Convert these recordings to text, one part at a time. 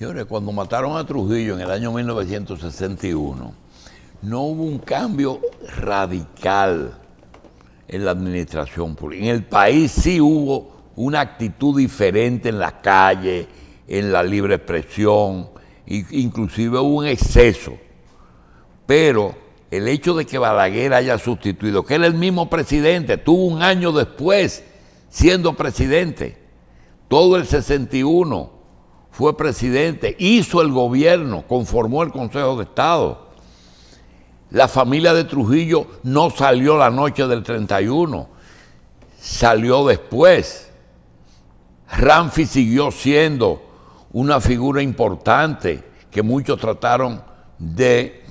Señores, cuando mataron a Trujillo en el año 1961, no hubo un cambio radical en la administración pública. En el país sí hubo una actitud diferente en las calles, en la libre expresión, inclusive hubo un exceso. Pero el hecho de que Balaguer haya sustituido, que él el mismo presidente, tuvo un año después siendo presidente, todo el 61, fue presidente, hizo el gobierno, conformó el Consejo de Estado. La familia de Trujillo no salió la noche del 31, salió después. Ramfi siguió siendo una figura importante que muchos trataron de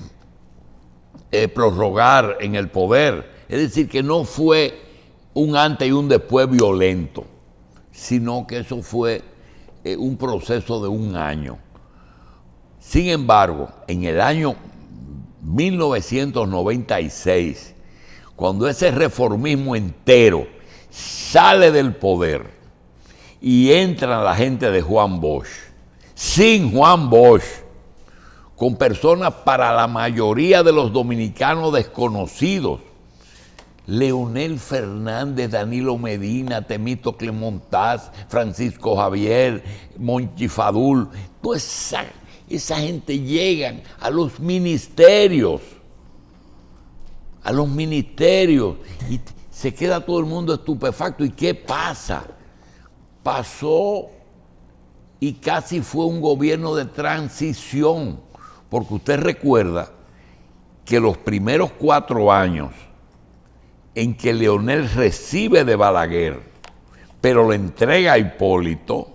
eh, prorrogar en el poder. Es decir, que no fue un antes y un después violento, sino que eso fue eh, un proceso de un año. Sin embargo, en el año 1996, cuando ese reformismo entero sale del poder y entra la gente de Juan Bosch, sin Juan Bosch, con personas para la mayoría de los dominicanos desconocidos, Leonel Fernández, Danilo Medina, Temito Clemontaz, Francisco Javier, Monchi Fadul, toda esa, esa gente llegan a los ministerios, a los ministerios, y se queda todo el mundo estupefacto. ¿Y qué pasa? Pasó y casi fue un gobierno de transición, porque usted recuerda que los primeros cuatro años en que Leonel recibe de Balaguer, pero lo entrega a Hipólito,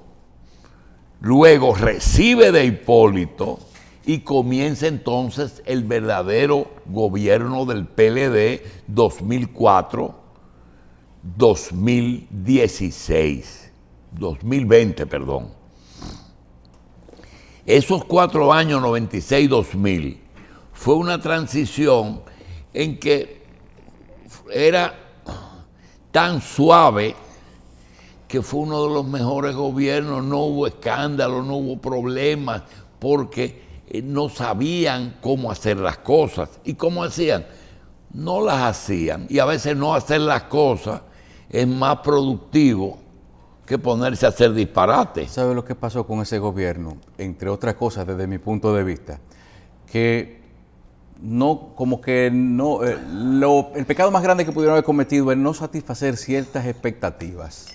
luego recibe de Hipólito y comienza entonces el verdadero gobierno del PLD 2004-2016, 2020, perdón. Esos cuatro años, 96-2000, fue una transición en que era tan suave que fue uno de los mejores gobiernos, no hubo escándalo, no hubo problemas, porque eh, no sabían cómo hacer las cosas. ¿Y cómo hacían? No las hacían. Y a veces no hacer las cosas es más productivo que ponerse a hacer disparates. ¿Sabe lo que pasó con ese gobierno? Entre otras cosas, desde mi punto de vista, que no, como que no, eh, el pecado más grande que pudieron haber cometido es no satisfacer ciertas expectativas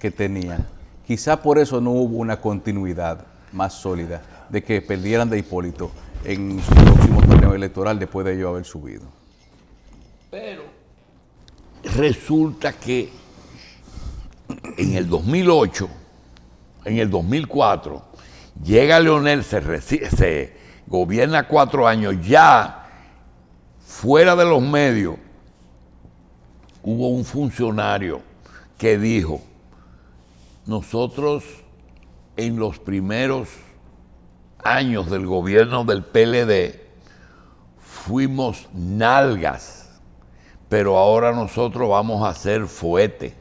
que tenían. Quizá por eso no hubo una continuidad más sólida de que perdieran de Hipólito en su próximo torneo electoral después de ello haber subido. Pero resulta que en el 2008, en el 2004, llega Leonel, se, se gobierna cuatro años ya fuera de los medios, hubo un funcionario que dijo, nosotros en los primeros años del gobierno del PLD fuimos nalgas, pero ahora nosotros vamos a ser fuete.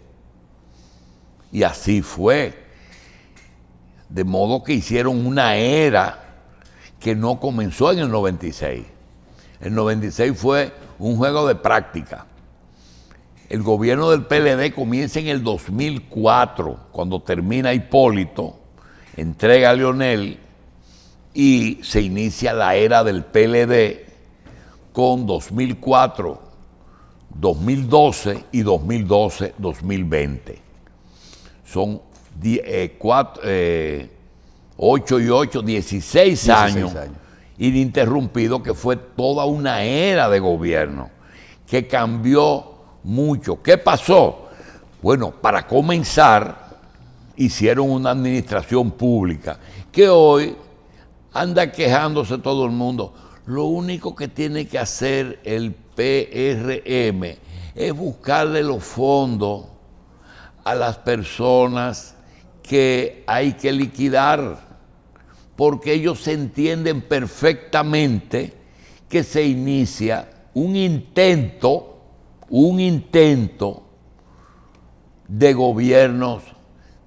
Y así fue. De modo que hicieron una era que no comenzó en el 96. El 96 fue un juego de práctica. El gobierno del PLD comienza en el 2004, cuando termina Hipólito, entrega a leonel y se inicia la era del PLD con 2004, 2012 y 2012-2020. Son eh, cuatro, eh, 8 y 8, 16, años, ininterrumpido, que fue toda una era de gobierno, que cambió mucho. ¿Qué pasó? Bueno, para comenzar, hicieron una administración pública, que hoy anda quejándose todo el mundo. Lo único que tiene que hacer el PRM es buscarle los fondos a las personas que hay que liquidar porque ellos entienden perfectamente que se inicia un intento, un intento de gobiernos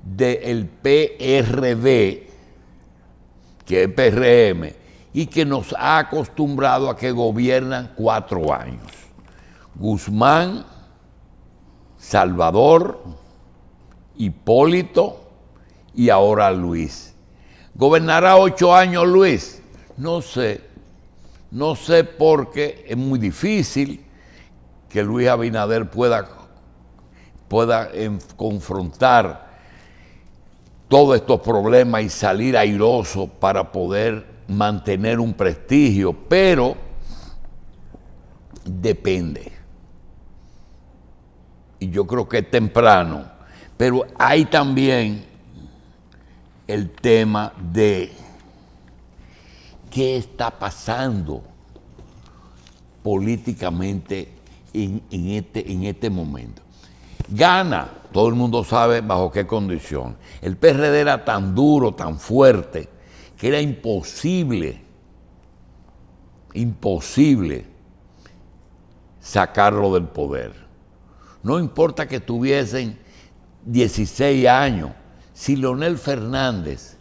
del PRD, que es PRM, y que nos ha acostumbrado a que gobiernan cuatro años. Guzmán, Salvador, Hipólito y ahora Luis. ¿Gobernará ocho años Luis? No sé, no sé porque es muy difícil que Luis Abinader pueda, pueda confrontar todos estos problemas y salir airoso para poder mantener un prestigio, pero depende. Y yo creo que es temprano, pero hay también el tema de qué está pasando políticamente en, este, en este momento. Gana, todo el mundo sabe bajo qué condición. El PRD era tan duro, tan fuerte, que era imposible, imposible sacarlo del poder. No importa que tuviesen 16 años, si Leonel Fernández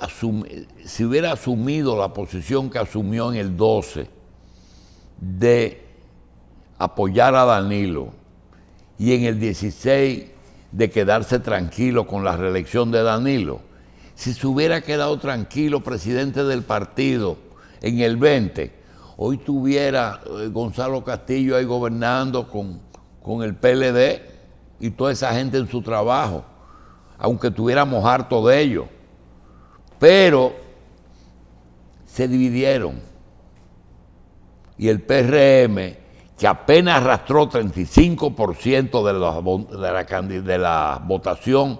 asume, hubiera asumido la posición que asumió en el 12 de apoyar a Danilo y en el 16 de quedarse tranquilo con la reelección de Danilo, si se hubiera quedado tranquilo presidente del partido en el 20, hoy tuviera eh, Gonzalo Castillo ahí gobernando con, con el PLD y toda esa gente en su trabajo, aunque tuviéramos harto de ellos. Pero se dividieron. Y el PRM, que apenas arrastró 35% de la, de la votación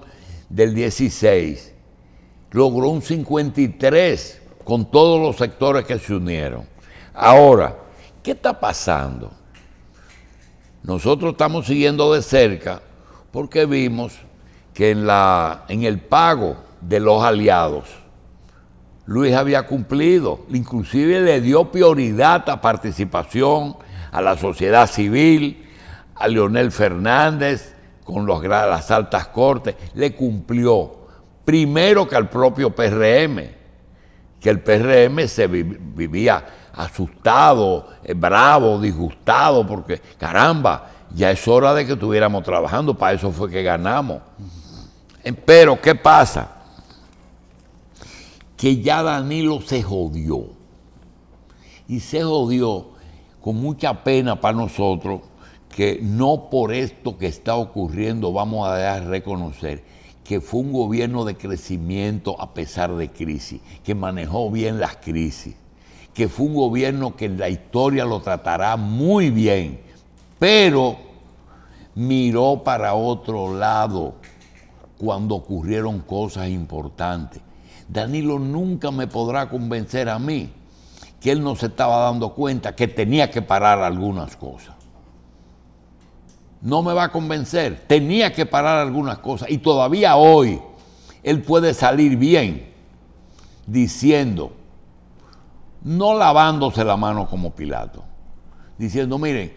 del 16, logró un 53 con todos los sectores que se unieron. Ahora, ¿qué está pasando? Nosotros estamos siguiendo de cerca porque vimos que en, la, en el pago de los aliados, Luis había cumplido, inclusive le dio prioridad a participación a la sociedad civil, a Leonel Fernández con los, las altas cortes, le cumplió primero que al propio PRM, que el PRM se vivía asustado, eh, bravo, disgustado, porque caramba, ya es hora de que estuviéramos trabajando, para eso fue que ganamos. Eh, pero, ¿qué pasa? Que ya Danilo se jodió. Y se jodió con mucha pena para nosotros que no por esto que está ocurriendo vamos a reconocer que fue un gobierno de crecimiento a pesar de crisis, que manejó bien las crisis que fue un gobierno que en la historia lo tratará muy bien, pero miró para otro lado cuando ocurrieron cosas importantes. Danilo nunca me podrá convencer a mí que él no se estaba dando cuenta que tenía que parar algunas cosas. No me va a convencer, tenía que parar algunas cosas y todavía hoy él puede salir bien diciendo no lavándose la mano como Pilato, diciendo, miren,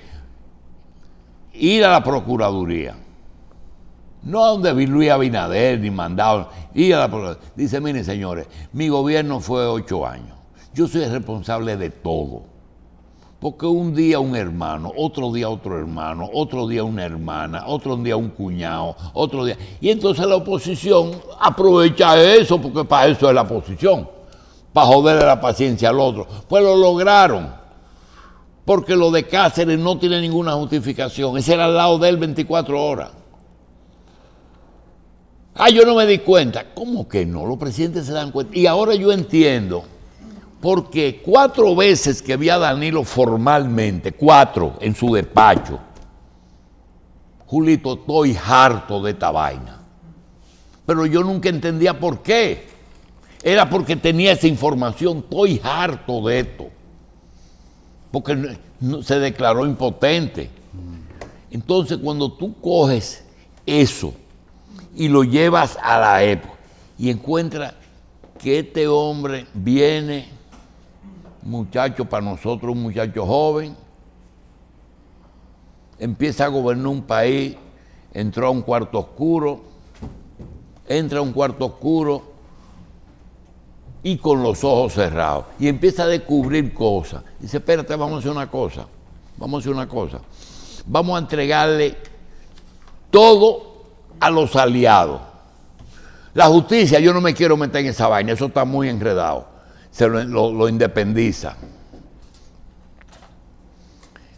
ir a la Procuraduría, no a donde Luis Abinader ni mandado, ir a la Procuraduría. Dice, miren señores, mi gobierno fue ocho años, yo soy responsable de todo. Porque un día un hermano, otro día otro hermano, otro día una hermana, otro día un cuñado, otro día. Y entonces la oposición aprovecha eso, porque para eso es la oposición para joderle la paciencia al otro. Pues lo lograron, porque lo de Cáceres no tiene ninguna justificación. Ese era al lado de él 24 horas. Ah, yo no me di cuenta. ¿Cómo que no? Los presidentes se dan cuenta. Y ahora yo entiendo, porque cuatro veces que vi a Danilo formalmente, cuatro en su despacho, Julito, estoy harto de esta vaina. Pero yo nunca entendía por qué. Era porque tenía esa información. Estoy harto de esto. Porque se declaró impotente. Entonces, cuando tú coges eso y lo llevas a la época y encuentras que este hombre viene, muchacho para nosotros, un muchacho joven, empieza a gobernar un país, entró a un cuarto oscuro, entra a un cuarto oscuro, y con los ojos cerrados. Y empieza a descubrir cosas. Dice, espérate, vamos a hacer una cosa. Vamos a hacer una cosa. Vamos a entregarle todo a los aliados. La justicia, yo no me quiero meter en esa vaina, eso está muy enredado. Se lo, independiza.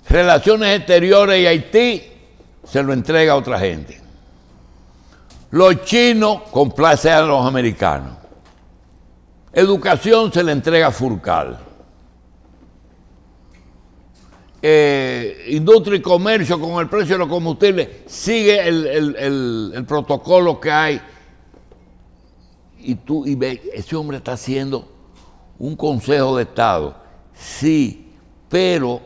Relaciones exteriores y Haití, se lo entrega a otra gente. Los chinos complacen a los americanos. Educación se le entrega a Furcal. Eh, industria y comercio con el precio de los combustibles, sigue el, protocolo que hay. Y tú, y ve, ese hombre está haciendo un consejo de Estado. Sí, pero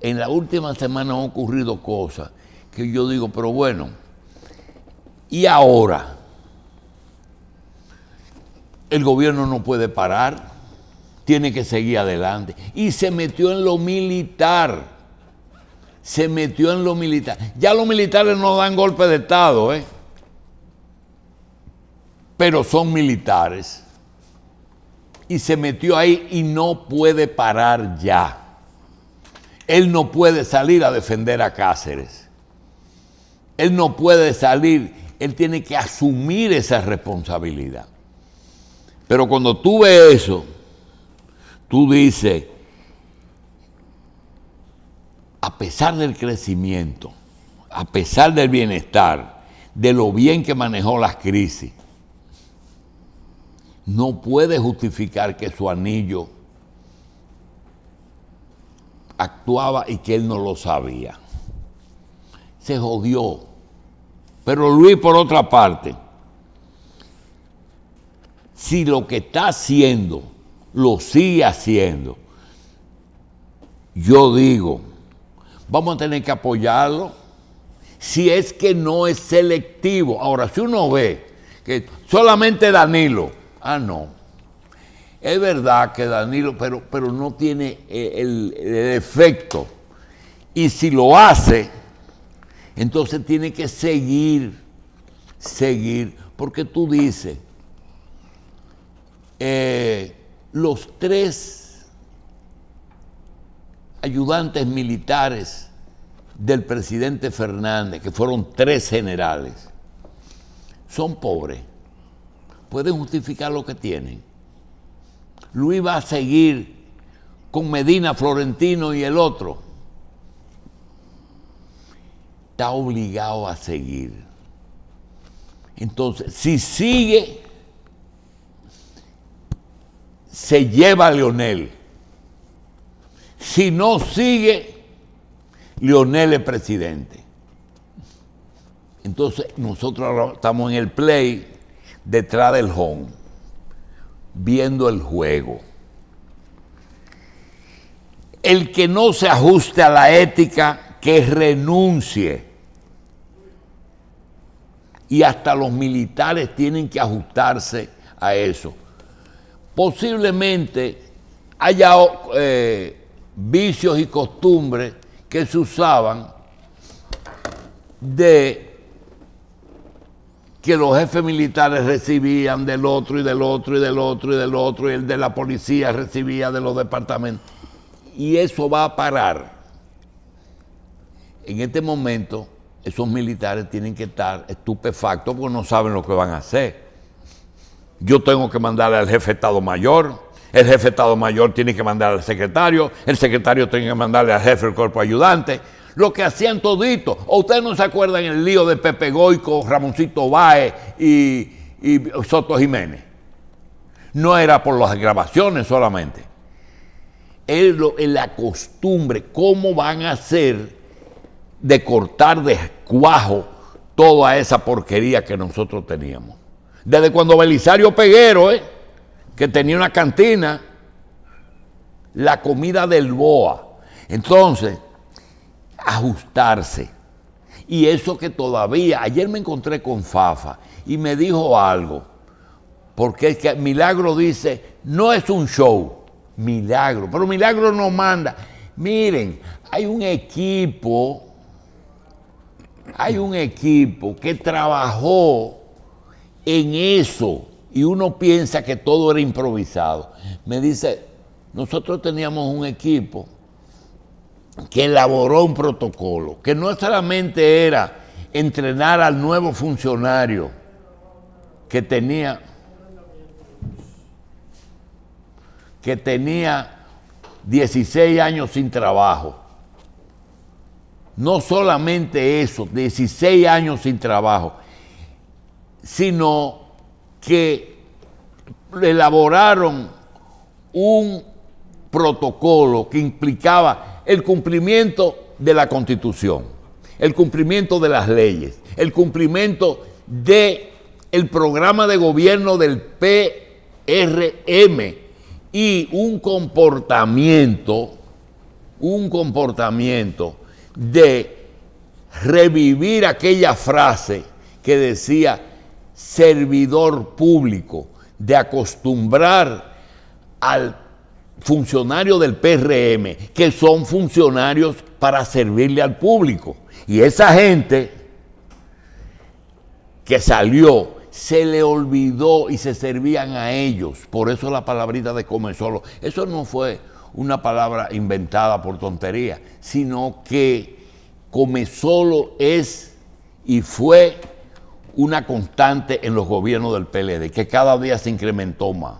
en la última semana han ocurrido cosas que yo digo, pero bueno, ¿y ahora? El gobierno no puede parar, tiene que seguir adelante. Y se metió en lo militar. Se metió en lo militar. Ya los militares no dan golpe de Estado, ¿eh? pero son militares. Y se metió ahí y no puede parar ya. Él no puede salir a defender a Cáceres. Él no puede salir, él tiene que asumir esa responsabilidad. Pero cuando tú ves eso, tú dices, a pesar del crecimiento, a pesar del bienestar, de lo bien que manejó las crisis, no puede justificar que su anillo actuaba y que él no lo sabía. Se jodió. Pero Luis, por otra parte, si lo que está haciendo lo sigue haciendo, yo digo, vamos a tener que apoyarlo si es que no es selectivo. Ahora, si uno ve que solamente Danilo, ah, no. Es verdad que Danilo, pero, pero no tiene eh, el efecto. Y si lo hace, entonces tiene que seguir, seguir, porque tú dices, eh, los tres ayudantes militares del presidente Fernández, que fueron tres generales, son pobres, pueden justificar lo que tienen. Luis va a seguir con Medina, Florentino y el otro. Está obligado a seguir. Entonces, si sigue se lleva a Leonel. Si no sigue, Leonel es presidente. Entonces nosotros estamos en el play detrás del home, viendo el juego. El que no se ajuste a la ética, que renuncie. Y hasta los militares tienen que ajustarse a eso posiblemente haya eh, vicios y costumbres que se usaban de que los jefes militares recibían del otro y del otro y del otro y del otro y el de la policía recibía de los departamentos. Y eso va a parar. En este momento esos militares tienen que estar estupefactos porque no saben lo que van a hacer. Yo tengo que mandarle al jefe de Estado Mayor, el jefe de Estado Mayor tiene que mandar al secretario, el secretario tiene que mandarle al jefe del cuerpo ayudante. Lo que hacían todito. ¿O ustedes no se acuerdan el lío de Pepe Goico, Ramoncito Baez y, Soto Jiménez? No era por las grabaciones solamente. es la costumbre, cómo van a hacer de cortar de cuajo toda esa porquería que nosotros teníamos. Desde cuando Belisario Peguero, eh, que tenía una cantina, la comida del BOA. Entonces, ajustarse. Y eso que todavía, ayer me encontré con Fafa y me dijo algo, porque es que Milagro dice, no es un show, Milagro, pero Milagro no manda. Miren, hay un equipo, hay un equipo que trabajó en eso, y uno piensa que todo era improvisado, me dice, nosotros teníamos un equipo que elaboró un protocolo, que no solamente era entrenar al nuevo funcionario que tenía que tenía 16 años sin trabajo. No solamente eso, 16 años sin trabajo, sino que elaboraron un protocolo que implicaba el cumplimiento de la constitución, el cumplimiento de las leyes, el cumplimiento del el programa de gobierno del PRM y un comportamiento, un comportamiento de revivir aquella frase que decía servidor público de acostumbrar al funcionario del PRM, que son funcionarios para servirle al público. Y esa gente que salió, se le olvidó y se servían a ellos. Por eso la palabrita de come solo Eso no fue una palabra inventada por tontería, sino que come solo es y fue una constante en los gobiernos del PLD, que cada día se incrementó más.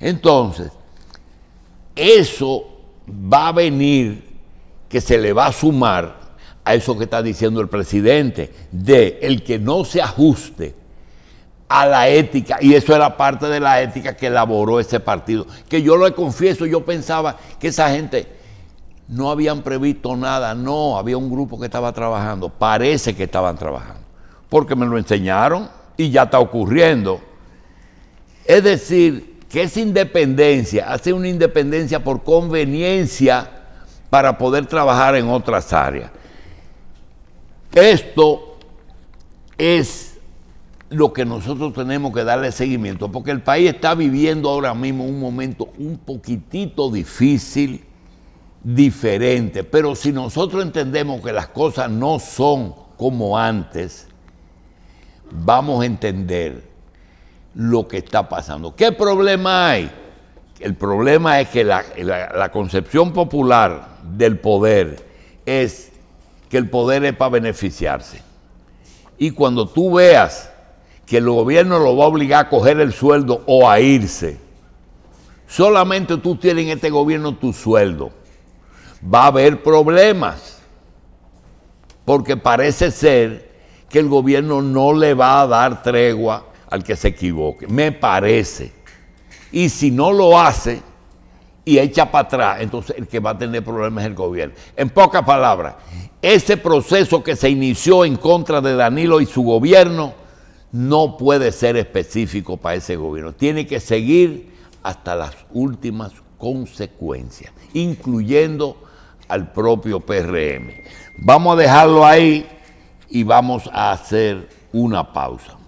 Entonces, eso va a venir que se le va a sumar a eso que está diciendo el presidente, de el que no se ajuste a la ética, y eso era parte de la ética que elaboró ese partido, que yo lo confieso, yo pensaba que esa gente no habían previsto nada, no, había un grupo que estaba trabajando, parece que estaban trabajando porque me lo enseñaron y ya está ocurriendo. Es decir, que es independencia hace una independencia por conveniencia para poder trabajar en otras áreas. Esto es lo que nosotros tenemos que darle seguimiento, porque el país está viviendo ahora mismo un momento un poquitito difícil, diferente, pero si nosotros entendemos que las cosas no son como antes, vamos a entender lo que está pasando. ¿Qué problema hay? El problema es que la, concepción popular del poder es que el poder es para beneficiarse. Y cuando tú veas que el gobierno lo va a obligar a coger el sueldo o a irse, solamente tú tienes en este gobierno tu sueldo. Va a haber problemas, porque parece ser que el gobierno no le va a dar tregua al que se equivoque, me parece. Y si no lo hace y echa para atrás, entonces el que va a tener problemas es el gobierno. En pocas palabras, ese proceso que se inició en contra de Danilo y su gobierno no puede ser específico para ese gobierno. Tiene que seguir hasta las últimas consecuencias, incluyendo al propio PRM. Vamos a dejarlo ahí y vamos a hacer una pausa.